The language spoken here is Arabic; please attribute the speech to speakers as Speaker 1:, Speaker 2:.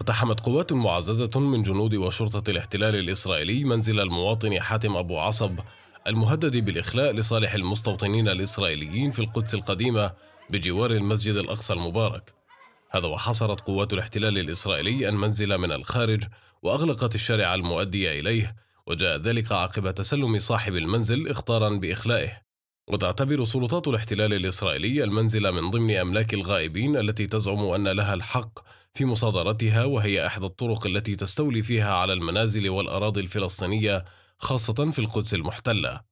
Speaker 1: اقتحمت قوات معززة من جنود وشرطة الاحتلال الإسرائيلي منزل المواطن حاتم أبو عصب المهدد بالإخلاء لصالح المستوطنين الإسرائيليين في القدس القديمة بجوار المسجد الأقصى المبارك هذا وحصرت قوات الاحتلال الإسرائيلي المنزل من الخارج وأغلقت الشارع المؤدي إليه وجاء ذلك عقب تسلم صاحب المنزل إخطارا بإخلائه وتعتبر سلطات الاحتلال الإسرائيلي المنزل من ضمن أملاك الغائبين التي تزعم أن لها الحق في مصادرتها وهي إحدى الطرق التي تستولي فيها على المنازل والأراضي الفلسطينية خاصة في القدس المحتلة